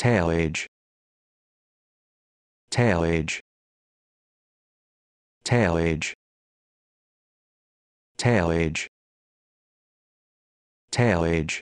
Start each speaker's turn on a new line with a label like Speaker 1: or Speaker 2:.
Speaker 1: tail age tail age tail age tail age tail age